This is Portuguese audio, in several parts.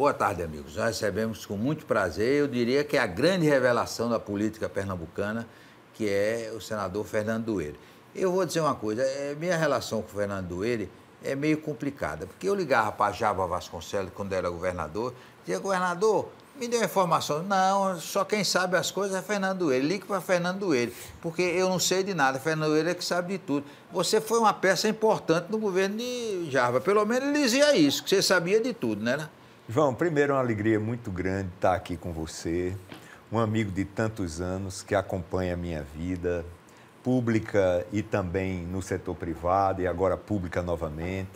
Boa tarde, amigos. Nós recebemos com muito prazer, eu diria que é a grande revelação da política pernambucana, que é o senador Fernando Dueire. Eu vou dizer uma coisa, é, minha relação com o Fernando Dueire é meio complicada, porque eu ligava para Java Vasconcelos quando era governador, dizia, governador, me deu informação. Não, só quem sabe as coisas é Fernando Dueire. Ligue para Fernando Dueire, porque eu não sei de nada. Fernando Dueire é que sabe de tudo. Você foi uma peça importante no governo de Java, Pelo menos ele dizia isso, que você sabia de tudo, né? né? João, primeiro, é uma alegria muito grande estar aqui com você, um amigo de tantos anos que acompanha a minha vida pública e também no setor privado e agora pública novamente.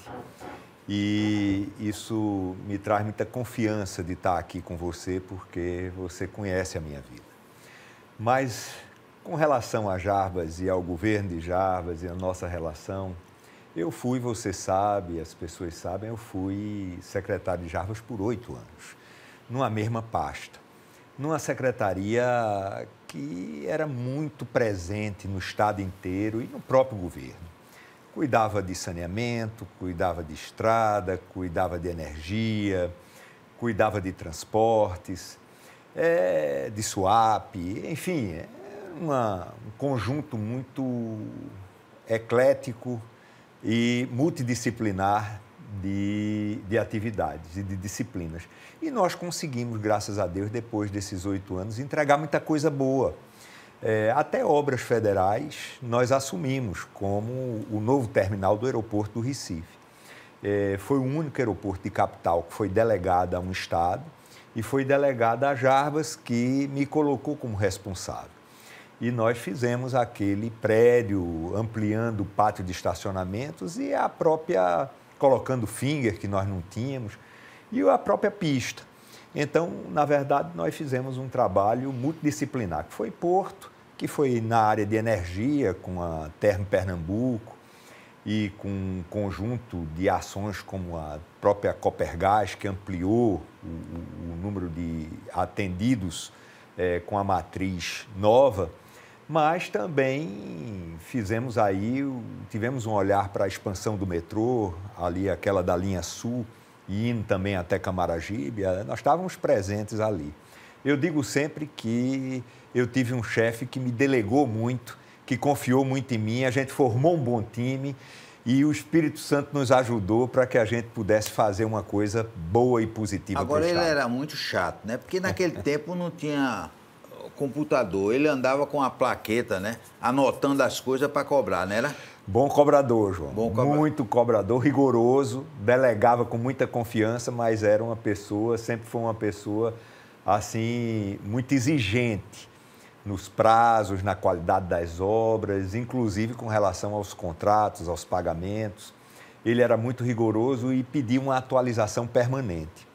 E isso me traz muita confiança de estar aqui com você, porque você conhece a minha vida. Mas com relação a Jarbas e ao governo de Jarbas e a nossa relação, eu fui, você sabe, as pessoas sabem, eu fui secretário de Jarbas por oito anos, numa mesma pasta, numa secretaria que era muito presente no Estado inteiro e no próprio governo. Cuidava de saneamento, cuidava de estrada, cuidava de energia, cuidava de transportes, é, de SWAP, enfim, é uma, um conjunto muito eclético e multidisciplinar de, de atividades e de disciplinas. E nós conseguimos, graças a Deus, depois desses oito anos, entregar muita coisa boa. É, até obras federais nós assumimos, como o novo terminal do aeroporto do Recife. É, foi o único aeroporto de capital que foi delegado a um Estado e foi delegado a Jarbas, que me colocou como responsável. E nós fizemos aquele prédio ampliando o pátio de estacionamentos e a própria colocando finger que nós não tínhamos e a própria pista. Então, na verdade, nós fizemos um trabalho multidisciplinar, que foi Porto, que foi na área de energia com a Termo Pernambuco e com um conjunto de ações como a própria Copergás, que ampliou o, o, número de atendidos é, com a matriz nova mas também fizemos aí, tivemos um olhar para a expansão do metrô, ali aquela da linha sul, e indo também até Camaragibe, é, nós estávamos presentes ali. Eu digo sempre que eu tive um chefe que me delegou muito, que confiou muito em mim, a gente formou um bom time e o Espírito Santo nos ajudou para que a gente pudesse fazer uma coisa boa e positiva. Agora ele era muito chato, né? Porque naquele tempo não tinha computador, ele andava com a plaqueta, né? Anotando as coisas para cobrar, não né, era? Bom cobrador, João. Bom cobrador. Muito cobrador, rigoroso, delegava com muita confiança, mas era uma pessoa, sempre foi uma pessoa assim, muito exigente nos prazos, na qualidade das obras, inclusive com relação aos contratos, aos pagamentos. Ele era muito rigoroso e pedia uma atualização permanente.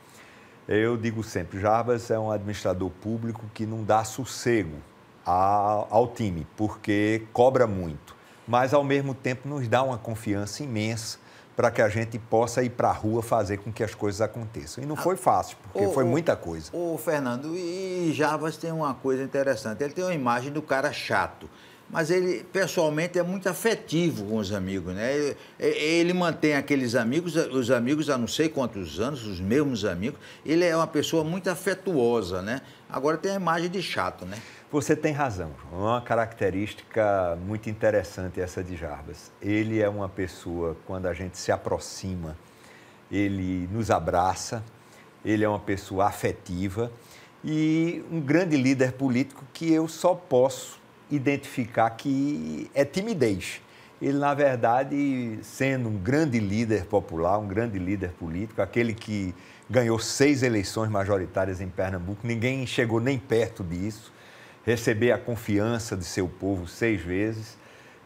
Eu digo sempre, Jarbas é um administrador público que não dá sossego ao time, porque cobra muito, mas ao mesmo tempo nos dá uma confiança imensa para que a gente possa ir para a rua fazer com que as coisas aconteçam. E não ah, foi fácil, porque foi muita coisa. Ô, Fernando, e Jarbas tem uma coisa interessante. Ele tem uma imagem do cara chato mas ele pessoalmente é muito afetivo com os amigos, né? Ele, ele, mantém aqueles amigos, os amigos há não sei quantos anos, os mesmos amigos. Ele é uma pessoa muito afetuosa, né? Agora tem a imagem de chato, né? Você tem razão. É uma característica muito interessante essa de Jarbas. Ele é uma pessoa quando a gente se aproxima, ele nos abraça. Ele é uma pessoa afetiva e um grande líder político que eu só posso identificar que é timidez. Ele, na verdade, sendo um grande líder popular, um grande líder político, aquele que ganhou seis eleições majoritárias em Pernambuco, ninguém chegou nem perto disso, receber a confiança de seu povo seis vezes,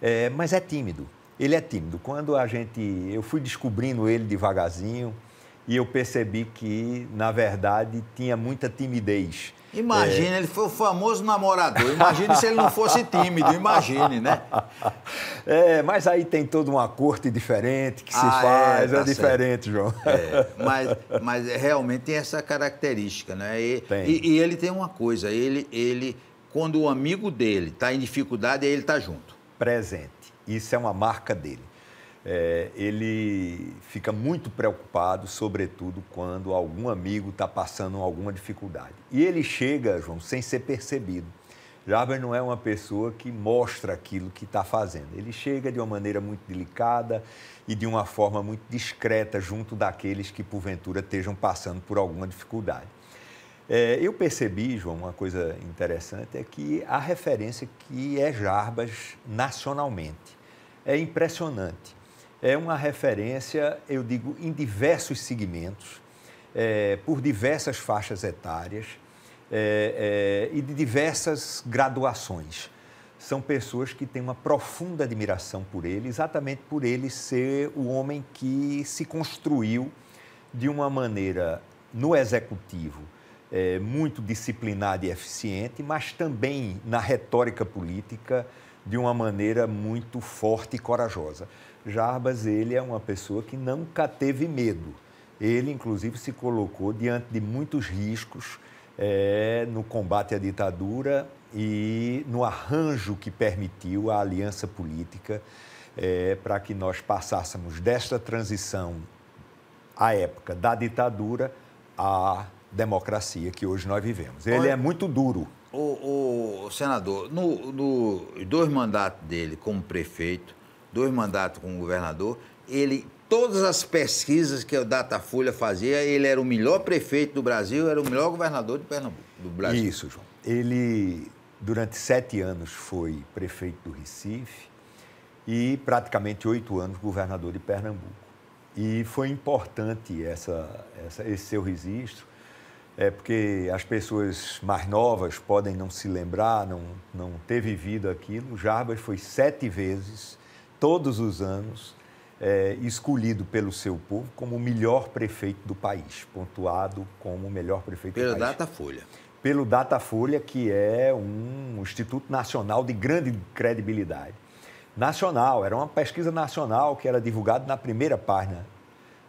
é, mas é tímido. Ele é tímido. Quando a gente, eu fui descobrindo ele devagarzinho e eu percebi que, na verdade, tinha muita timidez Imagina, é... ele foi o famoso namorador. Imagine se ele não fosse tímido, imagine, né? É, mas aí tem toda uma corte diferente que se ah, é, faz, é, tá é diferente, João. É, mas, mas é, realmente tem essa característica, né? E, e, e, ele tem uma coisa, ele, ele quando o amigo dele está em dificuldade, ele está junto. Presente. Isso é uma marca dele é, ele fica muito preocupado, sobretudo quando algum amigo está passando alguma dificuldade. E ele chega, João, sem ser percebido. Jarber não é uma pessoa que mostra aquilo que está fazendo. Ele chega de uma maneira muito delicada e de uma forma muito discreta junto daqueles que, porventura, estejam passando por alguma dificuldade. É, eu percebi, João, uma coisa interessante é que a referência que é Jarbas nacionalmente é impressionante é uma referência, eu digo, em diversos segmentos, é, por diversas faixas etárias é, é, e de diversas graduações. São pessoas que têm uma profunda admiração por ele, exatamente por ele ser o homem que se construiu de uma maneira no executivo é, muito disciplinada e eficiente, mas também na retórica política de uma maneira muito forte e corajosa. Jarbas, ele é uma pessoa que nunca teve medo. Ele, inclusive, se colocou diante de muitos riscos é, no combate à ditadura e no arranjo que permitiu a aliança política é, para que nós passássemos desta transição à época da ditadura à democracia que hoje nós vivemos. Ele Olha, é muito duro. O, o senador, no, no, dois mandatos dele como prefeito, dois mandatos como governador, ele todas as pesquisas que o Datafolha fazia, ele era o melhor prefeito do Brasil, era o melhor governador de Pernambuco, do Brasil. Isso, João. Ele, durante sete anos, foi prefeito do Recife e praticamente oito anos governador de Pernambuco. E foi importante essa, essa, esse seu registro, é porque as pessoas mais novas podem não se lembrar, não, não ter vivido aquilo. Jarbas foi sete vezes todos os anos, é, escolhido pelo seu povo como o melhor prefeito do país, pontuado como o melhor prefeito pelo do país. Pelo Datafolha. Pelo Datafolha, que é um instituto nacional de grande credibilidade. Nacional, era uma pesquisa nacional que era divulgada na primeira página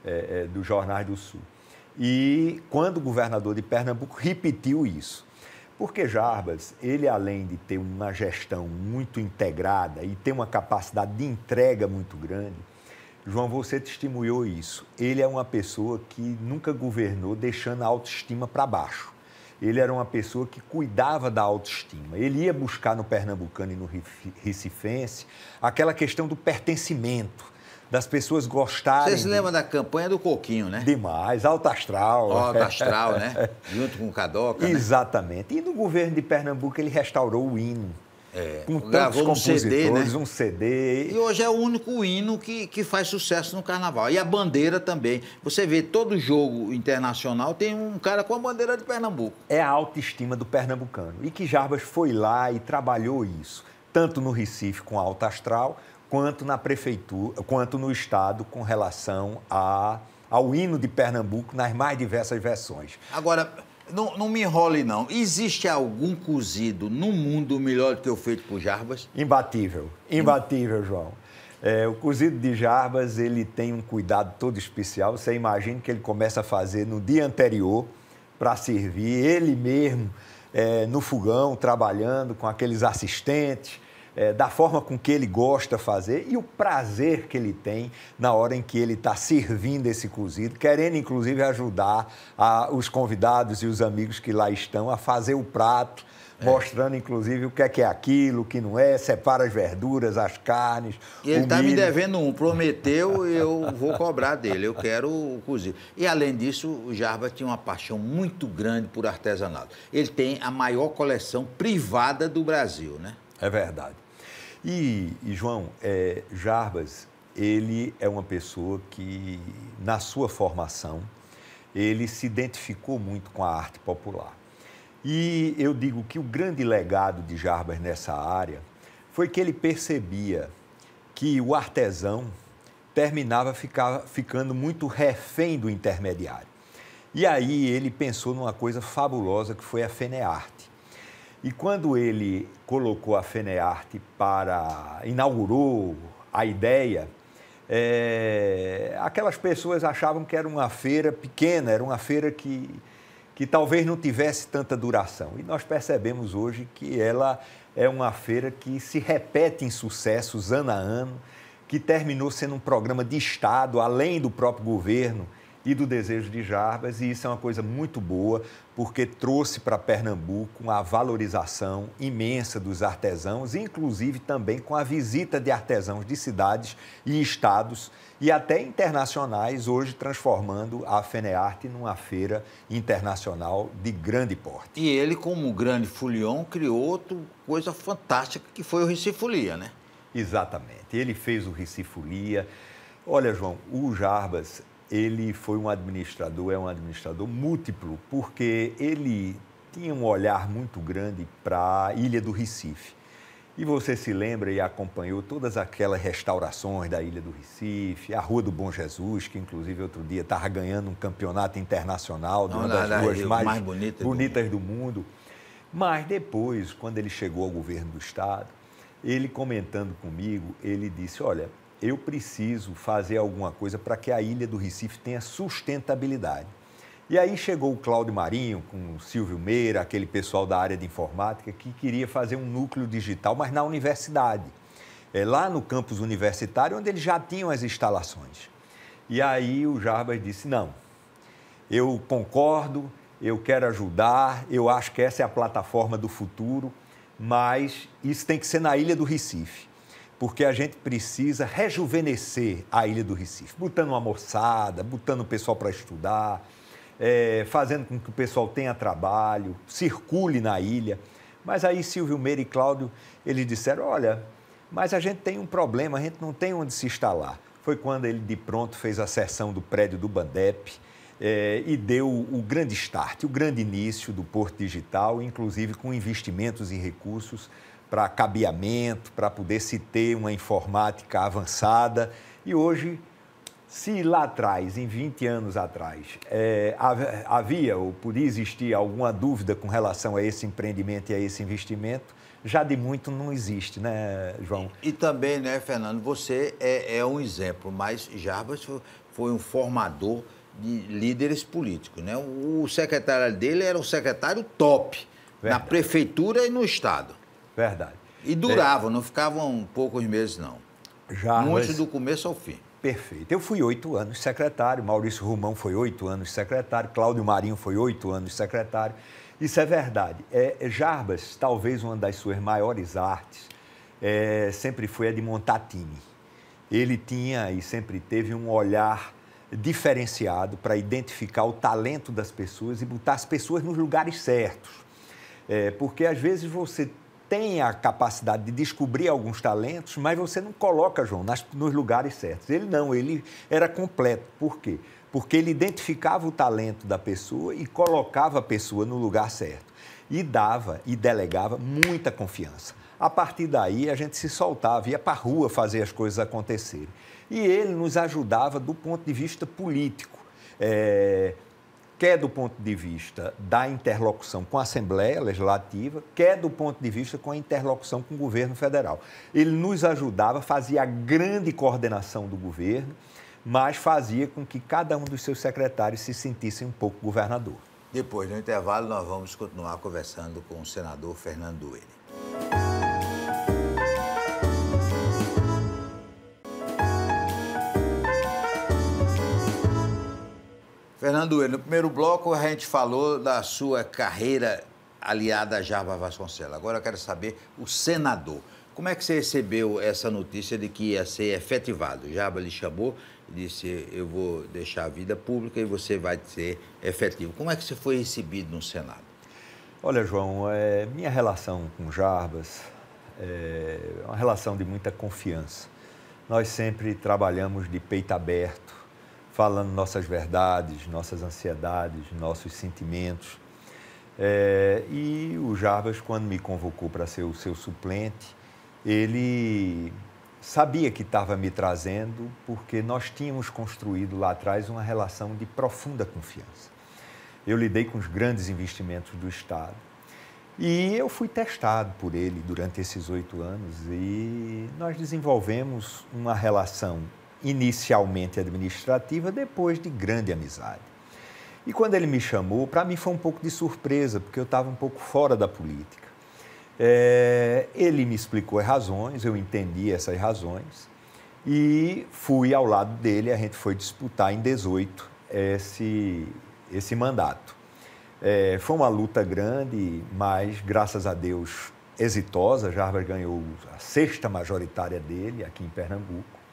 é, é, jornais do Sul. E quando o governador de Pernambuco repetiu isso, porque Jarbas, ele além de ter uma gestão muito integrada e ter uma capacidade de entrega muito grande, João, você testemunhou isso. Ele é uma pessoa que nunca governou deixando a autoestima para baixo. Ele era uma pessoa que cuidava da autoestima. Ele ia buscar no pernambucano e no recifense aquela questão do pertencimento, das pessoas gostarem. Você se lembra de... da campanha do Coquinho, né? Demais, alta astral. Alta astral, né? Junto com o Cadoca. Né? Exatamente. Né? E no governo de Pernambuco ele restaurou o hino. É, com tantos um CD, né? um CD. E hoje é o único hino que, que faz sucesso no carnaval. E a bandeira também. Você vê, todo jogo internacional tem um cara com a bandeira de Pernambuco. É a autoestima do pernambucano. E que Jarbas foi lá e trabalhou isso. Tanto no Recife com a Alta Astral, quanto na prefeitura, quanto no estado com relação a, ao hino de Pernambuco nas mais diversas versões. Agora, não, não me enrole não. Existe algum cozido no mundo melhor do que o feito por Jarbas? Imbatível, imbatível, João. É, o cozido de Jarbas ele tem um cuidado todo especial. Você imagina que ele começa a fazer no dia anterior para servir ele mesmo é, no fogão, trabalhando com aqueles assistentes é, da forma com que ele gosta de fazer e o prazer que ele tem na hora em que ele está servindo esse cozido, querendo inclusive ajudar a, os convidados e os amigos que lá estão a fazer o prato. É. mostrando inclusive o que é que é aquilo, o que não é, separa as verduras, as carnes. E ele está me devendo um, prometeu, eu vou cobrar dele, eu quero cozido. E além disso, o Jarba tinha uma paixão muito grande por artesanato. Ele tem a maior coleção privada do Brasil, né? É verdade. E, e João, é, Jarbas, ele é uma pessoa que, na sua formação, ele se identificou muito com a arte popular. E eu digo que o grande legado de Jarbas nessa área foi que ele percebia que o artesão terminava ficar, ficando muito refém do intermediário. E aí ele pensou numa coisa fabulosa que foi a Fenearte. E quando ele colocou a FENEARTE para. inaugurou a ideia, é, aquelas pessoas achavam que era uma feira pequena, era uma feira que, que talvez não tivesse tanta duração. E nós percebemos hoje que ela é uma feira que se repete em sucessos ano a ano, que terminou sendo um programa de Estado, além do próprio governo e do desejo de Jarbas, e isso é uma coisa muito boa, porque trouxe para Pernambuco uma valorização imensa dos artesãos, inclusive também com a visita de artesãos de cidades e estados e até internacionais, hoje transformando a Fenearte numa feira internacional de grande porte. E ele, como grande fulião, criou outra coisa fantástica que foi o Recifolia, né? Exatamente. Ele fez o Recifolia. Olha, João, o Jarbas ele foi um administrador, é um administrador múltiplo, porque ele tinha um olhar muito grande para a Ilha do Recife. E você se lembra e acompanhou todas aquelas restaurações da Ilha do Recife, a Rua do Bom Jesus, que inclusive outro dia estava ganhando um campeonato internacional de uma das não, ruas não, mais, mais bonita bonitas do mundo. do mundo. Mas depois, quando ele chegou ao governo do Estado, ele comentando comigo, ele disse: Olha, eu preciso fazer alguma coisa para que a ilha do Recife tenha sustentabilidade. E aí chegou o Cláudio Marinho, com o Silvio Meira, aquele pessoal da área de informática, que queria fazer um núcleo digital, mas na universidade, é, lá no campus universitário, onde eles já tinham as instalações. E aí o Jarbas disse: não, eu concordo, eu quero ajudar, eu acho que essa é a plataforma do futuro, mas isso tem que ser na Ilha do Recife porque a gente precisa rejuvenescer a Ilha do Recife, botando uma moçada, botando o pessoal para estudar, é, fazendo com que o pessoal tenha trabalho, circule na ilha. Mas aí Silvio Meira e Cláudio, eles disseram, olha, mas a gente tem um problema, a gente não tem onde se instalar. Foi quando ele, de pronto, fez a sessão do prédio do Bandep, é, e deu o grande start, o grande início do Porto Digital, inclusive com investimentos e recursos para cabeamento, para poder se ter uma informática avançada. E hoje, se lá atrás, em 20 anos atrás, é, havia ou podia existir alguma dúvida com relação a esse empreendimento e a esse investimento, já de muito não existe, né, João? E, e também, né, Fernando, você é, é um exemplo, mas Jarbas foi, um formador de líderes políticos, né? O, o secretário dele era um secretário top Verdade. na prefeitura e no estado. Verdade. E duravam, é. não ficavam poucos meses, não. Já. Muito mas... do começo ao fim. Perfeito. Eu fui oito anos secretário, Maurício Romão foi oito anos secretário, Cláudio Marinho foi oito anos secretário. Isso é verdade. É, é, Jarbas, talvez uma das suas maiores artes, é, sempre foi a de montar time. Ele tinha e sempre teve um olhar diferenciado para identificar o talento das pessoas e botar as pessoas nos lugares certos. É, porque às vezes você tem a capacidade de descobrir alguns talentos, mas você não coloca, João, nas, nos lugares certos. Ele não, ele era completo. Por quê? Porque ele identificava o talento da pessoa e colocava a pessoa no lugar certo. E dava e delegava muita confiança. A partir daí, a gente se soltava, ia para a rua fazer as coisas acontecerem. E ele nos ajudava do ponto de vista político. É, quer é do ponto de vista da interlocução com a Assembleia Legislativa, quer é do ponto de vista com a interlocução com o governo federal. Ele nos ajudava, fazia a grande coordenação do governo, mas fazia com que cada um dos seus secretários se sentisse um pouco governador. Depois do intervalo, nós vamos continuar conversando com o senador Fernando Duene. Fernando, no primeiro bloco a gente falou da sua carreira aliada a Jarba Vasconcelos. Agora eu quero saber o senador. Como é que você recebeu essa notícia de que ia ser efetivado? Jarbas lhe chamou e disse: Eu vou deixar a vida pública e você vai ser efetivo. Como é que você foi recebido no Senado? Olha, João, é, minha relação com Jarbas é, é uma relação de muita confiança. Nós sempre trabalhamos de peito aberto, falando nossas verdades, nossas ansiedades, nossos sentimentos. É, e o Jarbas, quando me convocou para ser o seu suplente, ele sabia que estava me trazendo porque nós tínhamos construído lá atrás uma relação de profunda confiança. Eu lidei com os grandes investimentos do Estado. E eu fui testado por ele durante esses oito anos e nós desenvolvemos uma relação inicialmente administrativa, depois de grande amizade. E quando ele me chamou, para mim foi um pouco de surpresa, porque eu estava um pouco fora da política. É, ele me explicou as razões, eu entendi essas razões e fui ao lado dele. A gente foi disputar em 18 esse, esse mandato. É, foi uma luta grande, mas graças a Deus exitosa. Jarbas ganhou a sexta majoritária dele aqui em Pernambuco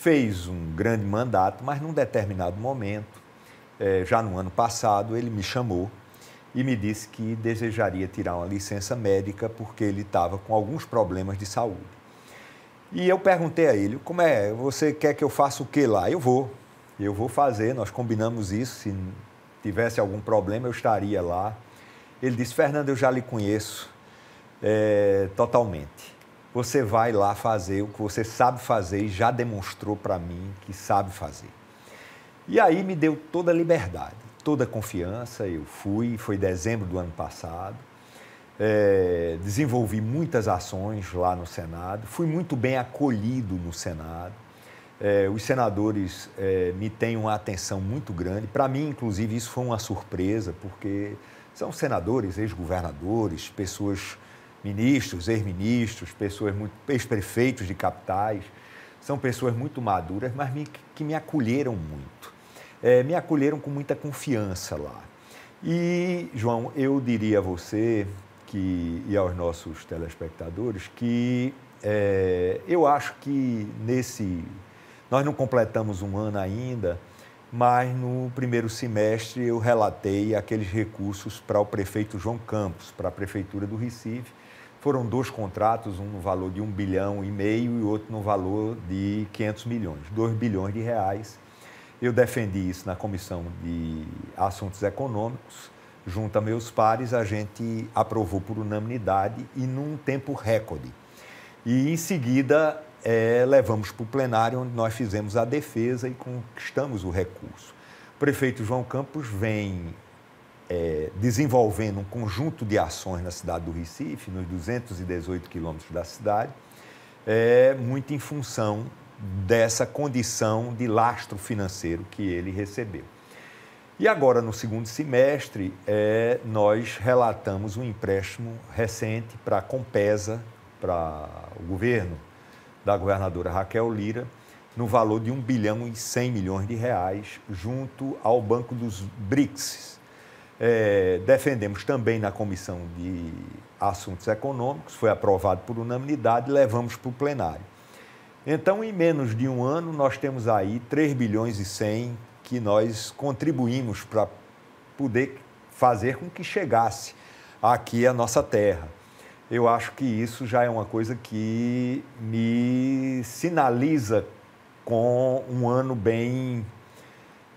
fez um grande mandato, mas num determinado momento, é, já no ano passado, ele me chamou e me disse que desejaria tirar uma licença médica porque ele estava com alguns problemas de saúde. E eu perguntei a ele, como é, você quer que eu faça o que lá? Eu vou, eu vou fazer, nós combinamos isso, se tivesse algum problema eu estaria lá. Ele disse, Fernando, eu já lhe conheço é, totalmente você vai lá fazer o que você sabe fazer e já demonstrou para mim que sabe fazer. E aí me deu toda a liberdade, toda a confiança. Eu fui, foi dezembro do ano passado. É, desenvolvi muitas ações lá no Senado, fui muito bem acolhido no Senado. É, os senadores é, me têm uma atenção muito grande. Para mim, inclusive, isso foi uma surpresa, porque são senadores, ex-governadores, pessoas ministros, ex-ministros, pessoas muito ex-prefeitos de capitais, são pessoas muito maduras, mas me, que me acolheram muito, é, me acolheram com muita confiança lá. E João, eu diria a você que e aos nossos telespectadores que é, eu acho que nesse nós não completamos um ano ainda, mas no primeiro semestre eu relatei aqueles recursos para o prefeito João Campos, para a Prefeitura do Recife, foram dois contratos, um no valor de um bilhão e meio e outro no valor de 500 milhões, 2 bilhões de reais. Eu defendi isso na Comissão de Assuntos Econômicos. Junto a meus pares, a gente aprovou por unanimidade e num tempo recorde. E em seguida, é, levamos para o plenário, onde nós fizemos a defesa e conquistamos o recurso. O prefeito João Campos vem é, desenvolvendo um conjunto de ações na cidade do Recife, nos 218 quilômetros da cidade, é, muito em função dessa condição de lastro financeiro que ele recebeu. E agora, no segundo semestre, é, nós relatamos um empréstimo recente para a Compesa, para o governo da governadora Raquel Lira, no valor de 1 bilhão e 100 milhões de reais, junto ao Banco dos BRICS, é, defendemos também na Comissão de Assuntos Econômicos, foi aprovado por unanimidade, levamos para o plenário. Então, em menos de um ano, nós temos aí 3 bilhões e 100 que nós contribuímos para poder fazer com que chegasse aqui a nossa terra. Eu acho que isso já é uma coisa que me sinaliza com um ano bem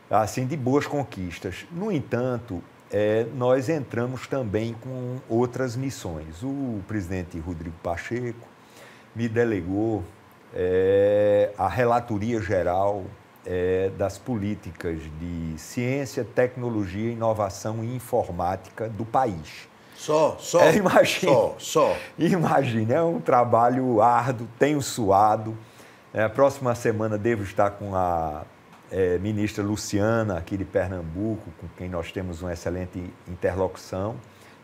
assim de boas conquistas. No entanto, é, nós entramos também com outras missões. O presidente Rodrigo Pacheco me delegou é, a relatoria geral é, das políticas de ciência, tecnologia, inovação e informática do país. Só, só. É, imagine, só, só. Imagine, é um trabalho árduo, tenho suado. É, a próxima semana devo estar com a é, ministra Luciana, aqui de Pernambuco, com quem nós temos uma excelente interlocução.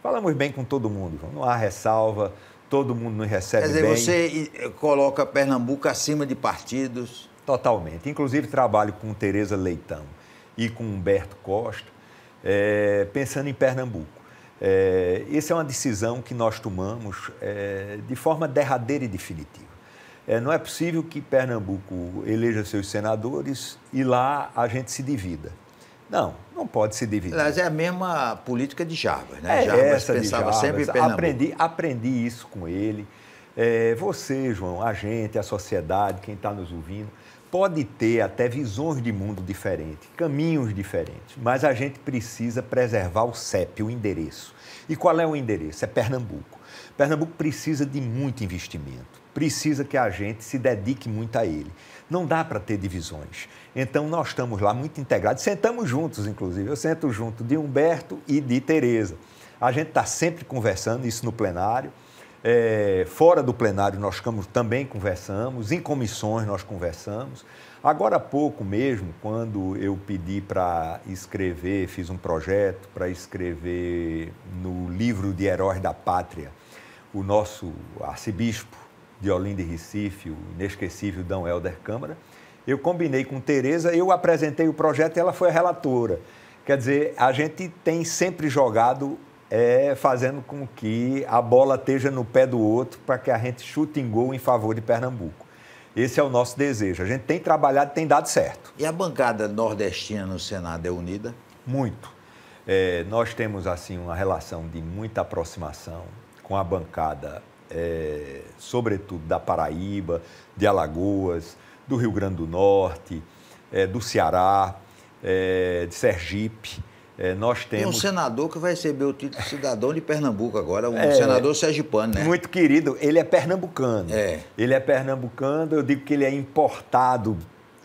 Falamos bem com todo mundo, não há ressalva, todo mundo nos recebe bem. Quer dizer, bem. você eh, coloca Pernambuco acima de partidos? Totalmente. Inclusive, trabalho com Tereza Leitão e com Humberto Costa, é, pensando em Pernambuco. É, essa é uma decisão que nós tomamos é, de forma derradeira e definitiva. É, não é possível que Pernambuco eleja seus senadores e lá a gente se divida. Não, não pode se dividir. Mas é a mesma política de Jarbas, né? É Jarbas essa pensava de Jarbas. sempre em Pernambuco. Aprendi, aprendi isso com ele. É, você, João, a gente, a sociedade, quem está nos ouvindo, pode ter até visões de mundo diferentes, caminhos diferentes, mas a gente precisa preservar o CEP, o endereço. E qual é o endereço? É Pernambuco. Pernambuco precisa de muito investimento precisa que a gente se dedique muito a ele. Não dá para ter divisões. Então, nós estamos lá muito integrados, sentamos juntos, inclusive. Eu sento junto de Humberto e de Tereza. A gente está sempre conversando, isso no plenário. É, fora do plenário, nós ficamos, também conversamos, em comissões nós conversamos. Agora há pouco mesmo, quando eu pedi para escrever, fiz um projeto para escrever no livro de Heróis da Pátria, o nosso arcebispo, de Olinda e Recife, o inesquecível Dão Helder Câmara. Eu combinei com Tereza, eu apresentei o projeto e ela foi a relatora. Quer dizer, a gente tem sempre jogado é, fazendo com que a bola esteja no pé do outro para que a gente chute em gol em favor de Pernambuco. Esse é o nosso desejo. A gente tem trabalhado, e tem dado certo. E a bancada nordestina no Senado é unida? Muito. É, nós temos assim uma relação de muita aproximação com a bancada é, sobretudo da Paraíba, de Alagoas, do Rio Grande do Norte, é, do Ceará, é, de Sergipe. É, nós temos... Tem um senador que vai receber o título de cidadão de Pernambuco agora, um é, senador sergipano, né? Muito querido, ele é pernambucano. É. Ele é pernambucano, eu digo que ele é importado,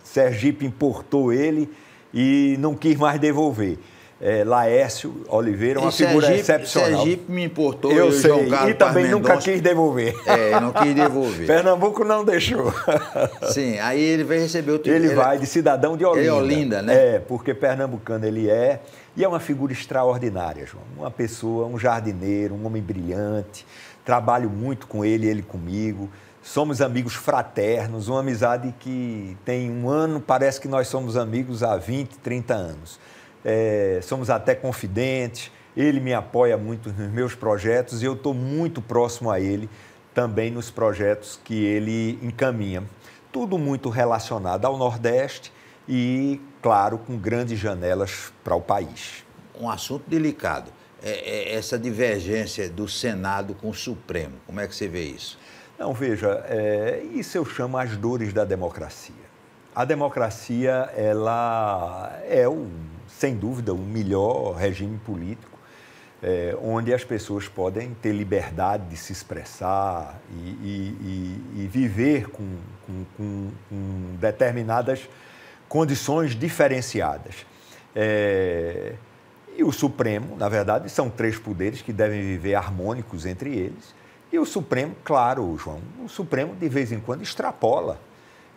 Sergipe importou ele e não quis mais devolver é, Laércio Oliveira, uma figura excepcional. Sergipe me importou. Eu, eu sei, João Carlos e também Mendonça, nunca quis devolver. É, não quis devolver. Pernambuco não deixou. Sim, aí ele vai receber o título. Ele, ele vai de cidadão de é Olinda. É Olinda, né? É, porque pernambucano ele é. E é uma figura extraordinária, João. Uma pessoa, um jardineiro, um homem brilhante. Trabalho muito com ele, ele comigo somos amigos fraternos, uma amizade que tem um ano, parece que nós somos amigos há 20, 30 anos é, somos até confidentes. Ele me apoia muito nos meus projetos e eu estou muito próximo a ele também nos projetos que ele encaminha. Tudo muito relacionado ao Nordeste e, claro, com grandes janelas para o país. Um assunto delicado. É, é essa divergência do Senado com o Supremo, como é que você vê isso? Não, veja, é, isso eu chamo as dores da democracia. A democracia, ela é o sem dúvida, o um melhor regime político, é, onde as pessoas podem ter liberdade de se expressar e, e, e, e viver com, com, com, com, determinadas condições diferenciadas. É, e o Supremo, na verdade, são três poderes que devem viver harmônicos entre eles. E o Supremo, claro, João, o Supremo de vez em quando extrapola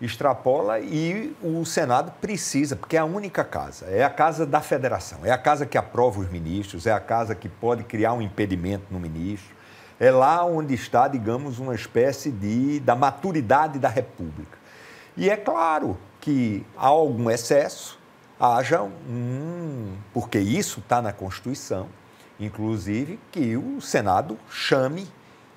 extrapola e o Senado precisa, porque é a única casa, é a casa da federação, é a casa que aprova os ministros, é a casa que pode criar um impedimento no ministro, é lá onde está, digamos, uma espécie de da maturidade da república. E é claro que há algum excesso, haja um, porque isso está na Constituição, inclusive que o Senado chame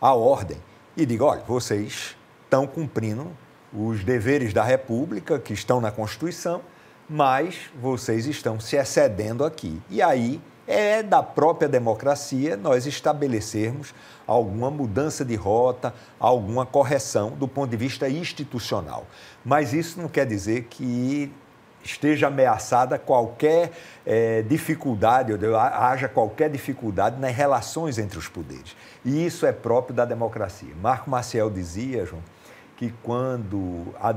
a ordem e diga, olha, vocês estão cumprindo os deveres da República que estão na Constituição, mas vocês estão se excedendo aqui. E aí é da própria democracia nós estabelecermos alguma mudança de rota, alguma correção do ponto de vista institucional. Mas isso não quer dizer que esteja ameaçada qualquer é, dificuldade, ou haja qualquer dificuldade nas relações entre os poderes. E isso é próprio da democracia. Marco Maciel dizia, João, que quando a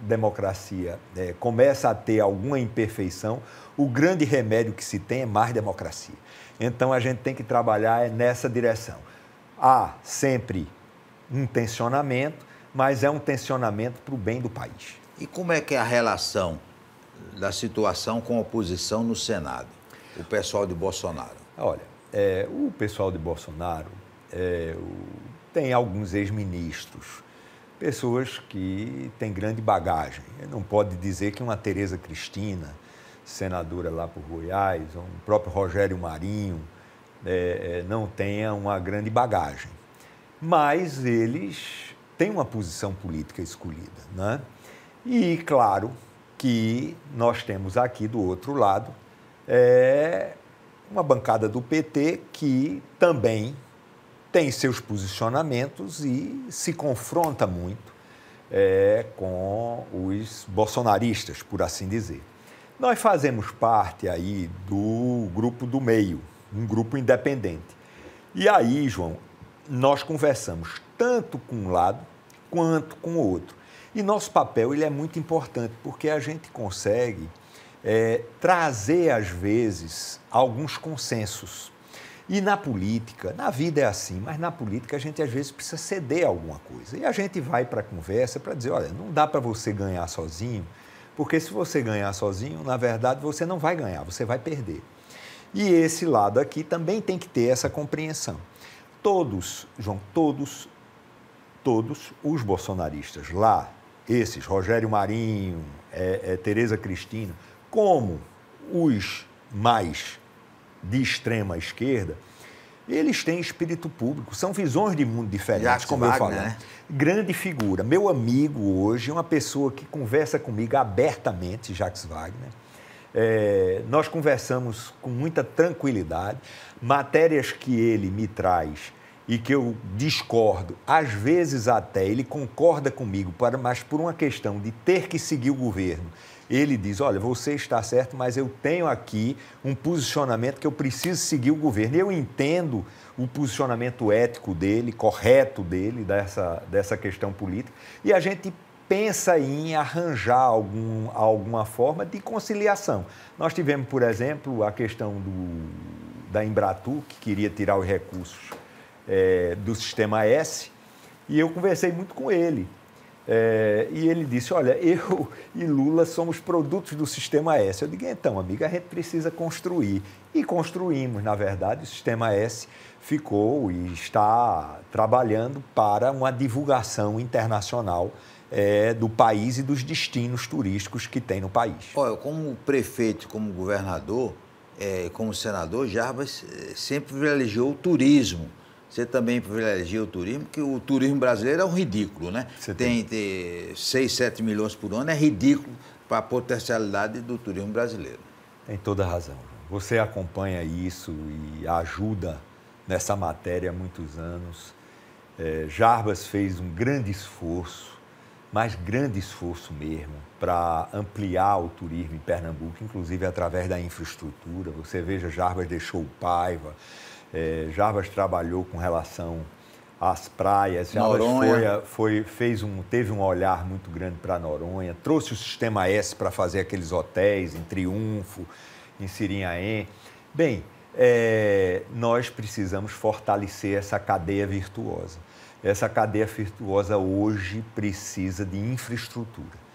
democracia é, começa a ter alguma imperfeição, o grande remédio que se tem é mais democracia. Então a gente tem que trabalhar nessa direção. Há sempre um tensionamento, mas é um tensionamento para o bem do país. E como é que é a relação da situação com a oposição no Senado, o pessoal de Bolsonaro? Olha, é, o pessoal de Bolsonaro é, o, tem alguns ex-ministros pessoas que têm grande bagagem. Não pode dizer que uma Tereza Cristina, senadora lá por Goiás, ou um próprio Rogério Marinho, é, é, não tenha uma grande bagagem. Mas eles têm uma posição política escolhida. Né? E, claro, que nós temos aqui do outro lado é uma bancada do PT que também tem seus posicionamentos e se confronta muito é, com os bolsonaristas, por assim dizer. Nós fazemos parte aí do grupo do meio, um grupo independente. E aí, João, nós conversamos tanto com um lado quanto com o outro. E nosso papel ele é muito importante porque a gente consegue é, trazer às vezes alguns consensos e na política, na vida é assim, mas na política a gente às vezes precisa ceder alguma coisa. E a gente vai para a conversa para dizer: olha, não dá para você ganhar sozinho, porque se você ganhar sozinho, na verdade você não vai ganhar, você vai perder. E esse lado aqui também tem que ter essa compreensão. Todos, João, todos, todos os bolsonaristas lá, esses, Rogério Marinho, é, é Tereza Cristina, como os mais de extrema esquerda, eles têm espírito público, são visões de mundo diferentes, como Wagner, eu falei. Né? Grande figura, meu amigo hoje, é uma pessoa que conversa comigo abertamente, Jacques Wagner. É, nós conversamos com muita tranquilidade, matérias que ele me traz e que eu discordo, às vezes até ele concorda comigo, mas por uma questão de ter que seguir o governo ele diz: olha, você está certo, mas eu tenho aqui um posicionamento que eu preciso seguir o governo. eu entendo o posicionamento ético dele, correto dele, dessa, dessa questão política, e a gente pensa em arranjar algum, alguma forma de conciliação. Nós tivemos, por exemplo, a questão do, da Embratu, que queria tirar os recursos é, do sistema S, e eu conversei muito com ele. É, e ele disse: Olha, eu e Lula somos produtos do sistema S. Eu digo: Então, amiga, a gente precisa construir. E construímos, na verdade, o sistema S ficou e está trabalhando para uma divulgação internacional é, do país e dos destinos turísticos que tem no país. Olha, como prefeito, como governador, é, como senador, Jarbas é, sempre privilegiou o turismo você também privilegia o turismo, porque o turismo brasileiro é um ridículo, né? Você tem, tem 6, 7 milhões por ano, é ridículo para a potencialidade do turismo brasileiro. Tem toda a razão. Você acompanha isso e ajuda nessa matéria há muitos anos. É, Jarbas fez um grande esforço, mas grande esforço mesmo, para ampliar o turismo em Pernambuco, inclusive através da infraestrutura. Você veja, Jarbas deixou o Paiva, é, Jarbas trabalhou com relação às praias. Jarbas foi, foi, fez um, teve um olhar muito grande para Noronha, trouxe o sistema S para fazer aqueles hotéis em Triunfo, em Sirinhaém. Bem, é, nós precisamos fortalecer essa cadeia virtuosa. Essa cadeia virtuosa hoje precisa de infraestrutura.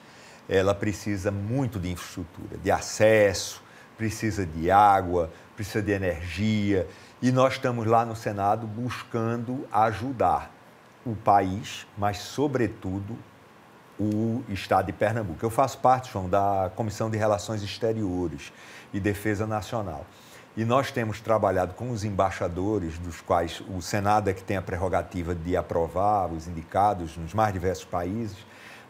Ela precisa muito de infraestrutura, de acesso, precisa de água, precisa de energia, e nós estamos lá no Senado buscando ajudar o país, mas, sobretudo, o Estado de Pernambuco. Eu faço parte, João, da Comissão de Relações Exteriores e Defesa Nacional. E nós temos trabalhado com os embaixadores, dos quais o Senado é que tem a prerrogativa de aprovar os indicados nos mais diversos países.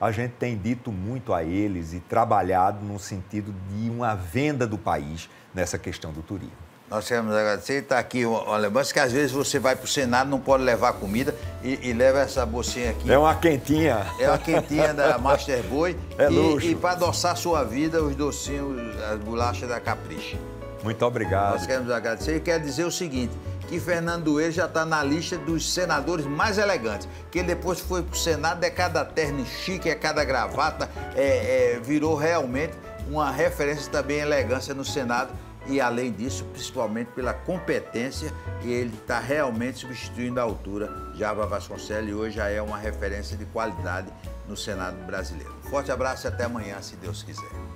A gente tem dito muito a eles e trabalhado no sentido de uma venda do país nessa questão do turismo. Nós queremos agradecer. Está aqui uma lembrança que às vezes você vai para o Senado, não pode levar comida e, e, leva essa bolsinha aqui. É uma quentinha. É uma quentinha da Master Boy. É e, luxo. E para adoçar sua vida, os docinhos, as bolachas da Capricha. Muito obrigado. Nós queremos agradecer e quero dizer o seguinte, que Fernando Dueiro já está na lista dos senadores mais elegantes, que ele depois foi para o Senado, é cada terno chique, é cada gravata, é, é, virou realmente uma referência também à elegância no Senado e, além disso, principalmente pela competência, que ele está realmente substituindo a altura. Java Vasconcelos e hoje já é uma referência de qualidade no Senado brasileiro. Forte abraço e até amanhã, se Deus quiser.